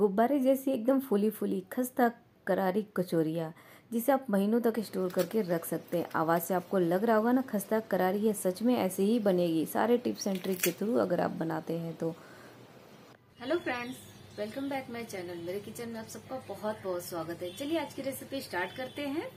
गुब्बारे जैसी एकदम फूली फूली खस्ता करारी कचोरिया जिसे आप महीनों तक स्टोर करके रख सकते हैं आवाज़ से आपको लग रहा होगा ना खस्ता करारी है सच में ऐसे ही बनेगी सारे टिप्स एंड ट्रिक के थ्रू अगर आप बनाते हैं तो hello friends welcome back my channel मेरे किचन में आप सबका बहुत बहुत स्वागत है चलिए आज की रेसिपी स्टार्ट करते हैं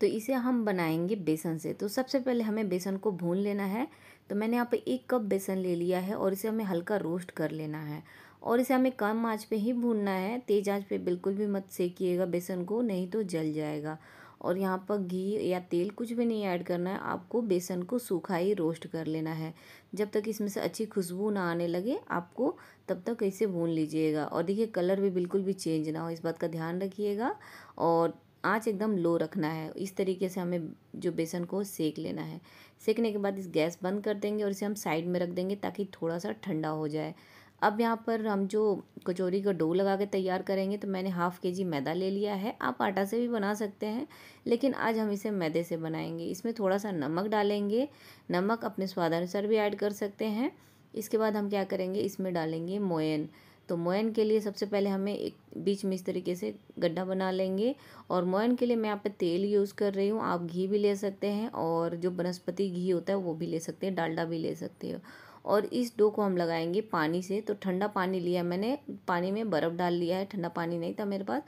तो इसे हम बनाएंगे बेसन से तो सबसे पहले हमें बेसन को भून लेना है तो मैंने यहाँ पे एक कप बेसन ले लिया है और इसे हमें हल्का रोस्ट कर लेना है और इसे हमें कम आंच पे ही भूनना है तेज़ आंच पे बिल्कुल भी मत सेकिएगा बेसन को नहीं तो जल जाएगा और यहाँ पर घी या तेल कुछ भी नहीं ऐड करना है आपको बेसन को सूखा ही रोस्ट कर लेना है जब तक इसमें से अच्छी खुशबू ना आने लगे आपको तब तक इसे भून लीजिएगा और देखिए कलर भी बिल्कुल भी चेंज ना हो इस बात का ध्यान रखिएगा और आँच एकदम लो रखना है इस तरीके से हमें जो बेसन को सेक लेना है सेकने के बाद इस गैस बंद कर देंगे और इसे हम साइड में रख देंगे ताकि थोड़ा सा ठंडा हो जाए अब यहाँ पर हम जो कचौरी का डो लगा के तैयार करेंगे तो मैंने हाफ़ के जी मैदा ले लिया है आप आटा से भी बना सकते हैं लेकिन आज हम इसे मैदे से बनाएंगे इसमें थोड़ा सा नमक डालेंगे नमक अपने स्वादानुसार भी ऐड कर सकते हैं इसके बाद हम क्या करेंगे इसमें डालेंगे मोयन तो मोयन के लिए सबसे पहले हमें एक बीच में इस तरीके से गड्ढा बना लेंगे और मोयन के लिए मैं यहाँ पे तेल यूज़ कर रही हूँ आप घी भी ले सकते हैं और जो वनस्पति घी होता है वो भी ले सकते हैं डालडा भी ले सकते हो और इस डो को हम लगाएंगे पानी से तो ठंडा पानी लिया मैंने पानी में बर्फ़ डाल लिया है ठंडा पानी नहीं था मेरे पास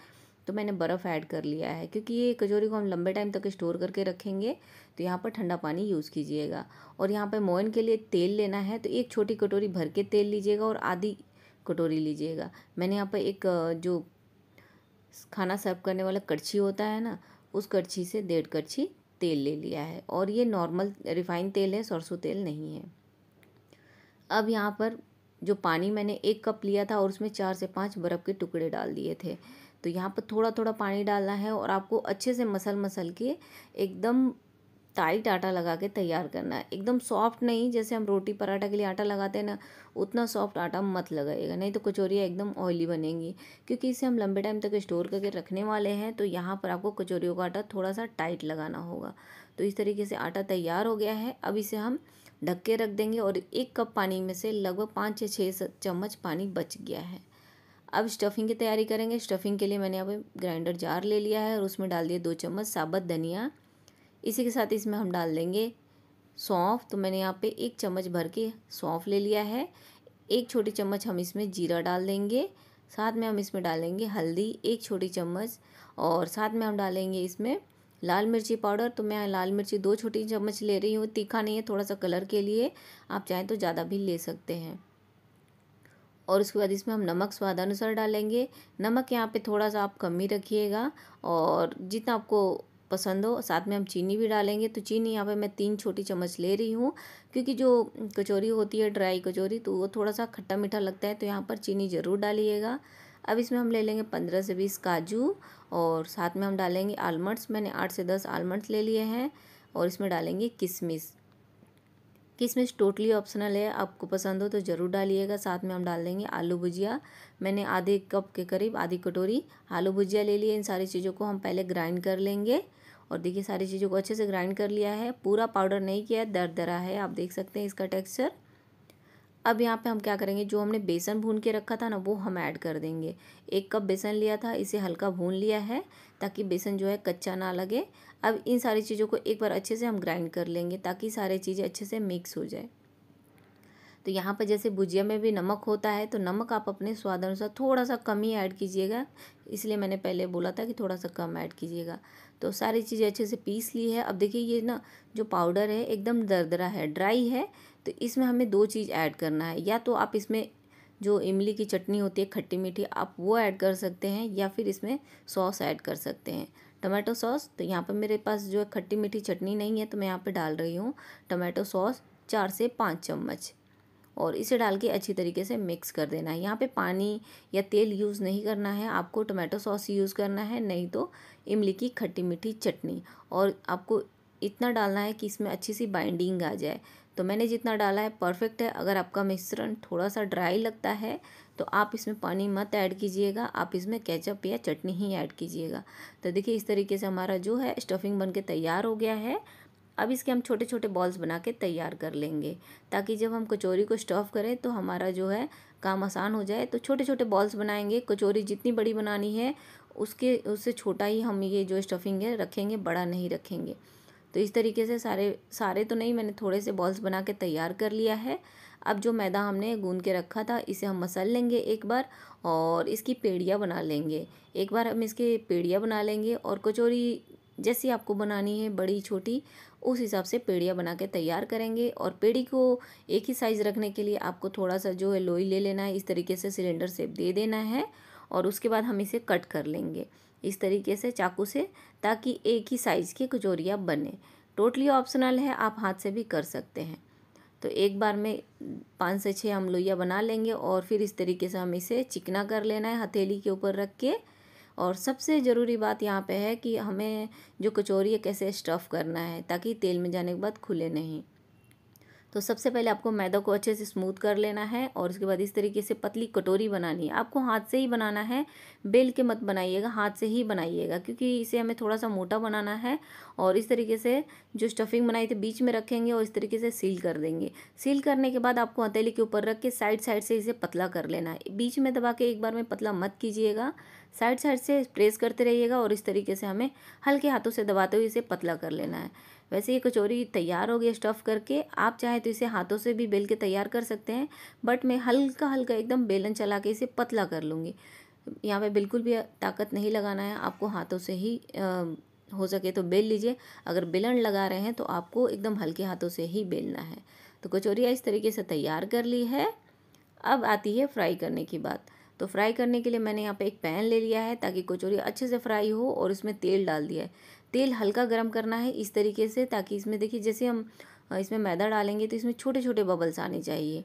तो मैंने बर्फ़ ऐड कर लिया है क्योंकि ये कचौरी को हम लंबे टाइम तक स्टोर करके रखेंगे तो यहाँ पर ठंडा पानी यूज़ कीजिएगा और यहाँ पर मोइन के लिए तेल लेना है तो एक छोटी कटोरी भर के तेल लीजिएगा और आधी कटोरी लीजिएगा मैंने यहाँ पर एक जो खाना सर्व करने वाला कड़छी होता है ना उस कड़छी से डेढ़ कड़छी तेल ले लिया है और ये नॉर्मल रिफाइंड तेल है सरसों तेल नहीं है अब यहाँ पर जो पानी मैंने एक कप लिया था और उसमें चार से पाँच बर्फ़ के टुकड़े डाल दिए थे तो यहाँ पर थोड़ा थोड़ा पानी डालना है और आपको अच्छे से मसल मसल के एकदम टाइट आटा लगा के तैयार करना है एकदम सॉफ्ट नहीं जैसे हम रोटी पराठा के लिए आटा लगाते हैं ना उतना सॉफ्ट आटा मत लगाएगा नहीं तो कचौरियाँ एकदम ऑयली बनेंगी क्योंकि इसे हम लंबे टाइम तक स्टोर करके रखने वाले हैं तो यहाँ पर आपको कचौरियों का आटा थोड़ा सा टाइट लगाना होगा तो इस तरीके से आटा तैयार हो गया है अब इसे हम ढक के रख देंगे और एक कप पानी में से लगभग पाँच या छः चम्मच पानी बच गया है अब स्टफिंग की तैयारी करेंगे स्टफिंग के लिए मैंने यहाँ ग्राइंडर जार ले लिया है और उसमें डाल दिया दो चम्मच साबत धनिया इसी के साथ इसमें हम डाल देंगे सौंफ तो मैंने यहाँ पे एक चम्मच भर के सौंफ ले लिया है एक छोटी चम्मच हम इसमें जीरा डाल देंगे साथ में हम इसमें डालेंगे हल्दी एक छोटी चम्मच और साथ में हम डालेंगे इसमें लाल मिर्ची पाउडर तो मैं लाल मिर्ची दो छोटी चम्मच ले रही हूँ तीखा नहीं है थोड़ा सा कलर के लिए आप चाहें तो ज़्यादा भी ले सकते हैं और उसके बाद इसमें हम नमक स्वादानुसार डालेंगे नमक यहाँ पे थोड़ा सा आप कम ही रखिएगा और जितना आपको पसंद हो साथ में हम चीनी भी डालेंगे तो चीनी यहाँ पे मैं तीन छोटी चम्मच ले रही हूँ क्योंकि जो कचौरी होती है ड्राई कचौरी तो वो थोड़ा सा खट्टा मीठा लगता है तो यहाँ पर चीनी ज़रूर डालिएगा अब इसमें हम ले लेंगे पंद्रह से बीस काजू और साथ में हम डालेंगे आलमंड्स मैंने आठ से दस आलमंड्स ले लिए हैं और इसमें डालेंगे किशमिश किशमिश टोटली ऑप्शनल है आपको पसंद हो तो ज़रूर डालिएगा साथ में हम डाल देंगे आलू भुजिया मैंने आधे कप के करीब आधी कटोरी आलू भुजिया ले लिए इन सारी चीज़ों को हम पहले ग्राइंड कर लेंगे और देखिए सारी चीज़ों को अच्छे से ग्राइंड कर लिया है पूरा पाउडर नहीं किया है दर दरा है आप देख सकते हैं इसका टेक्सचर अब यहाँ पे हम क्या करेंगे जो हमने बेसन भून के रखा था ना वो हम ऐड कर देंगे एक कप बेसन लिया था इसे हल्का भून लिया है ताकि बेसन जो है कच्चा ना लगे अब इन सारी चीज़ों को एक बार अच्छे से हम ग्राइंड कर लेंगे ताकि सारी चीज़ें अच्छे से मिक्स हो जाए तो यहाँ पर जैसे भुजिया में भी नमक होता है तो नमक आप अपने स्वाद अनुसार थोड़ा सा कम ही ऐड कीजिएगा इसलिए मैंने पहले बोला था कि थोड़ा सा कम ऐड कीजिएगा तो सारी चीज़ें अच्छे से पीस ली है अब देखिए ये ना जो पाउडर है एकदम दरदरा है ड्राई है तो इसमें हमें दो चीज़ ऐड करना है या तो आप इसमें जो इमली की चटनी होती है खट्टी मीठी आप वो ऐड कर सकते हैं या फिर इसमें सॉस ऐड कर सकते हैं टमाटो सॉस तो यहाँ पर मेरे पास जो है खट्टी मीठी चटनी नहीं है तो मैं यहाँ पर डाल रही हूँ टमाटो सॉस चार से पाँच चम्मच और इसे डाल के अच्छी तरीके से मिक्स कर देना है यहाँ पे पानी या तेल यूज़ नहीं करना है आपको टोमेटो सॉस यूज़ करना है नहीं तो इमली की खट्टी मीठी चटनी और आपको इतना डालना है कि इसमें अच्छी सी बाइंडिंग आ जाए तो मैंने जितना डाला है परफेक्ट है अगर आपका मिश्रण थोड़ा सा ड्राई लगता है तो आप इसमें पानी मत ऐड कीजिएगा आप इसमें केचप या चटनी ही ऐड कीजिएगा तो देखिए इस तरीके से हमारा जो है स्टफिंग बनके तैयार हो गया है अब इसके हम छोटे छोटे बॉल्स बना के तैयार कर लेंगे ताकि जब हम कचौरी को स्टफ़ करें तो हमारा जो है काम आसान हो जाए तो छोटे छोटे बॉल्स बनाएंगे कचौरी जितनी बड़ी बनानी है उसके उससे छोटा ही हम ये जो स्टफिंग है रखेंगे बड़ा नहीं रखेंगे तो इस तरीके से सारे सारे तो नहीं मैंने थोड़े से बॉल्स बना के तैयार कर लिया है अब जो मैदा हमने गूंद के रखा था इसे हम मसल लेंगे एक बार और इसकी पेड़ियाँ बना लेंगे एक बार हम इसके पेड़ियाँ बना लेंगे और कचौरी जैसी आपको बनानी है बड़ी छोटी उस हिसाब से पेड़ियाँ बना के तैयार करेंगे और पेड़ी को एक ही साइज़ रखने के लिए आपको थोड़ा सा जो है लोई ले लेना है इस तरीके से सिलेंडर सेप दे देना है और उसके बाद हम इसे कट कर लेंगे इस तरीके से चाकू से ताकि एक ही साइज़ की कचोरियाँ बने टोटली ऑप्शनल है आप हाथ से भी कर सकते हैं तो एक बार में पाँच से छः हम लोइया बना लेंगे और फिर इस तरीके से हम इसे चिकना कर लेना है हथेली के ऊपर रख के और सबसे ज़रूरी बात यहाँ पे है कि हमें जो कचौरी है कैसे स्टफ़ करना है ताकि तेल में जाने के बाद खुले नहीं तो सबसे पहले आपको मैदा को अच्छे से स्मूथ कर लेना है और उसके बाद इस तरीके से पतली कटोरी बनानी है आपको हाथ से ही बनाना है बेल के मत बनाइएगा हाथ से ही बनाइएगा क्योंकि इसे हमें थोड़ा सा मोटा बनाना है और इस तरीके से जो स्टफिंग बनाई थी बीच में रखेंगे और इस तरीके से सील कर देंगे सील करने के बाद आपको हथेली के ऊपर रख के साइड साइड से इसे पतला कर लेना है बीच में दबा के एक बार में पतला मत कीजिएगा साइड साइड से प्रेस करते रहिएगा और इस तरीके से हमें हल्के हाथों से दबाते हुए इसे पतला कर लेना है वैसे ये कचौरी तैयार हो गई स्टफ़ करके आप चाहे तो इसे हाथों से भी बेल के तैयार कर सकते हैं बट मैं हल्का हल्का एकदम बेलन चला के इसे पतला कर लूँगी यहाँ पे बिल्कुल भी ताकत नहीं लगाना है आपको हाथों से ही आ, हो सके तो बेल लीजिए अगर बेलन लगा रहे हैं तो आपको एकदम हल्के हाथों से ही बेलना है तो कचौरियाँ इस तरीके से तैयार कर ली है अब आती है फ्राई करने की बात तो फ्राई करने के लिए मैंने यहाँ पे एक पैन ले लिया है ताकि कचौरी अच्छे से फ्राई हो और उसमें तेल डाल दिया है तेल हल्का गर्म करना है इस तरीके से ताकि इसमें देखिए जैसे हम इसमें मैदा डालेंगे तो इसमें छोटे छोटे बबल्स आने चाहिए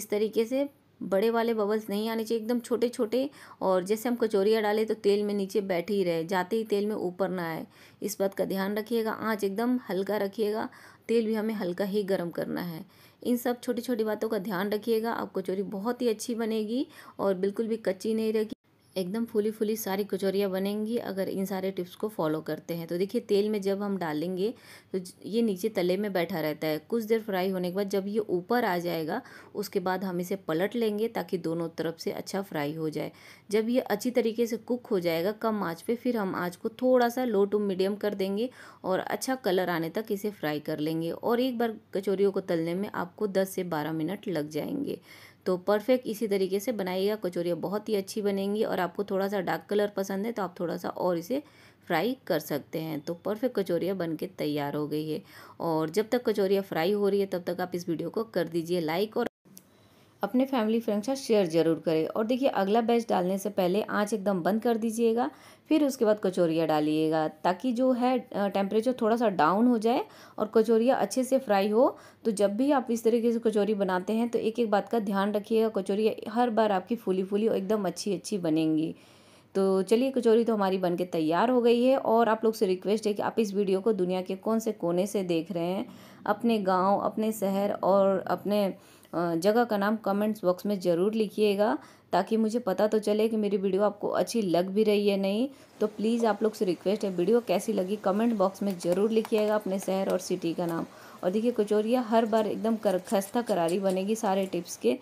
इस तरीके से बड़े वाले बबल्स नहीं आने चाहिए एकदम छोटे छोटे और जैसे हम कचौरियाँ डालें तो तेल में नीचे बैठे ही रहे जाते ही तेल में ऊपर ना आए इस बात का ध्यान रखिएगा आँच एकदम हल्का रखिएगा तेल भी हमें हल्का ही गर्म करना है इन सब छोटी छोटी बातों का ध्यान रखिएगा आपको चोरी बहुत ही अच्छी बनेगी और बिल्कुल भी कच्ची नहीं रहेगी एकदम फूली फूली सारी कचौरियाँ बनेंगी अगर इन सारे टिप्स को फॉलो करते हैं तो देखिए तेल में जब हम डालेंगे तो ये नीचे तले में बैठा रहता है कुछ देर फ्राई होने के बाद जब ये ऊपर आ जाएगा उसके बाद हम इसे पलट लेंगे ताकि दोनों तरफ से अच्छा फ्राई हो जाए जब ये अच्छी तरीके से कुक हो जाएगा कम आँच पर फिर हम आँच को थोड़ा सा लो टू मीडियम कर देंगे और अच्छा कलर आने तक इसे फ्राई कर लेंगे और एक बार कचौरियों को तलने में आपको दस से बारह मिनट लग जाएंगे तो परफेक्ट इसी तरीके से बनाइएगा कचौरियाँ बहुत ही अच्छी बनेंगी और आपको थोड़ा सा डार्क कलर पसंद है तो आप थोड़ा सा और इसे फ्राई कर सकते हैं तो परफेक्ट कचौरियाँ बन के तैयार हो गई है और जब तक कचौरियाँ फ्राई हो रही है तब तक आप इस वीडियो को कर दीजिए लाइक और अपने फैमिली फ्रेंड्स का शेयर जरूर करें और देखिए अगला बैच डालने से पहले आँच एकदम बंद कर दीजिएगा फिर उसके बाद कचौरिया डालिएगा ताकि जो है टेम्परेचर थोड़ा सा डाउन हो जाए और कचौरिया अच्छे से फ्राई हो तो जब भी आप इस तरीके से कचौरी बनाते हैं तो एक एक बात का ध्यान रखिएगा कचौरिया हर बार आपकी फूली फूली और एकदम अच्छी अच्छी बनेंगी तो चलिए कचौरी तो हमारी बनके तैयार हो गई है और आप लोग से रिक्वेस्ट है कि आप इस वीडियो को दुनिया के कौन से कोने से देख रहे हैं अपने गांव अपने शहर और अपने जगह का नाम कमेंट्स बॉक्स में ज़रूर लिखिएगा ताकि मुझे पता तो चले कि मेरी वीडियो आपको अच्छी लग भी रही है नहीं तो प्लीज़ आप लोग से रिक्वेस्ट है वीडियो कैसी लगी कमेंट बॉक्स में ज़रूर लिखिएगा अपने शहर और सिटी का नाम और देखिए कचोरिया हर बार एकदम कर खस्ता करारी बनेगी सारे टिप्स के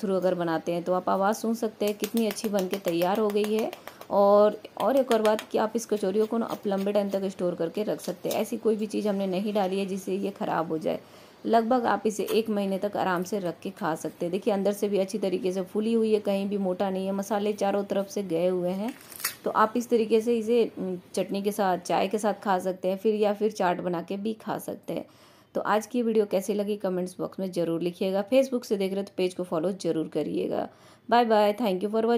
थ्रू अगर बनाते हैं तो आप आवाज़ सुन सकते हैं कितनी अच्छी बन के तैयार हो गई है और और एक और बात कि आप इस कचौरियों को ना आप लंबे टाइम तक स्टोर करके रख सकते हैं ऐसी कोई भी चीज़ हमने नहीं डाली है जिससे ये ख़राब हो जाए लगभग आप इसे एक महीने तक आराम से रख के खा सकते हैं देखिए अंदर से भी अच्छी तरीके से फूली हुई है कहीं भी मोटा नहीं है मसाले चारों तरफ से गए हुए हैं तो आप इस तरीके से इसे चटनी के साथ चाय के साथ खा सकते हैं फिर या फिर चाट बना के भी खा सकते हैं तो आज की वीडियो कैसी लगी कमेंट्स बॉक्स में ज़रूर लिखिएगा फेसबुक से देख रहे हो तो पेज को फॉलो ज़रूर करिएगा bye bye thank you for